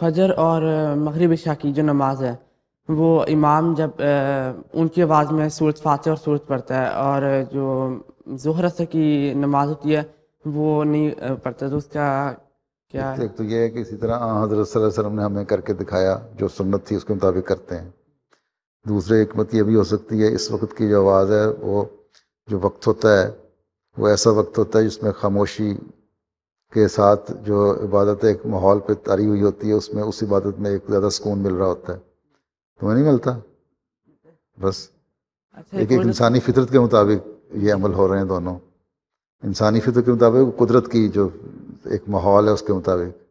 फजर और मगरब शाह की जो नमाज़ है वो इमाम जब उनकी आवाज़ में सूरत फातह और सूरत पढ़ता है और जो जहर असर की नमाज होती है वो नहीं पढ़ता तो उसका क्या एक तो ये है कि इसी तरह हाँ, हजरत वसल्लम ने हमें करके दिखाया जो सुन्नत थी उसके मुताबिक करते हैं दूसरे हमत ये भी हो सकती है इस वक्त की जो आवाज़ है वो जो वक्त होता है वो ऐसा वक्त होता है जिसमें खामोशी کے ساتھ جو عبادت ایک ماحول پہ تاری ہوئی ہوتی ہے اس میں اس عبادت میں ایک زیادہ سکون مل رہا ہوتا ہے تمہیں نہیں ملتا بس اچھا، ایک ایک انسانی فطرت کے مطابق یہ عمل ہو رہے ہیں دونوں انسانی فطرت کے مطابق قدرت کی جو ایک ماحول ہے اس کے مطابق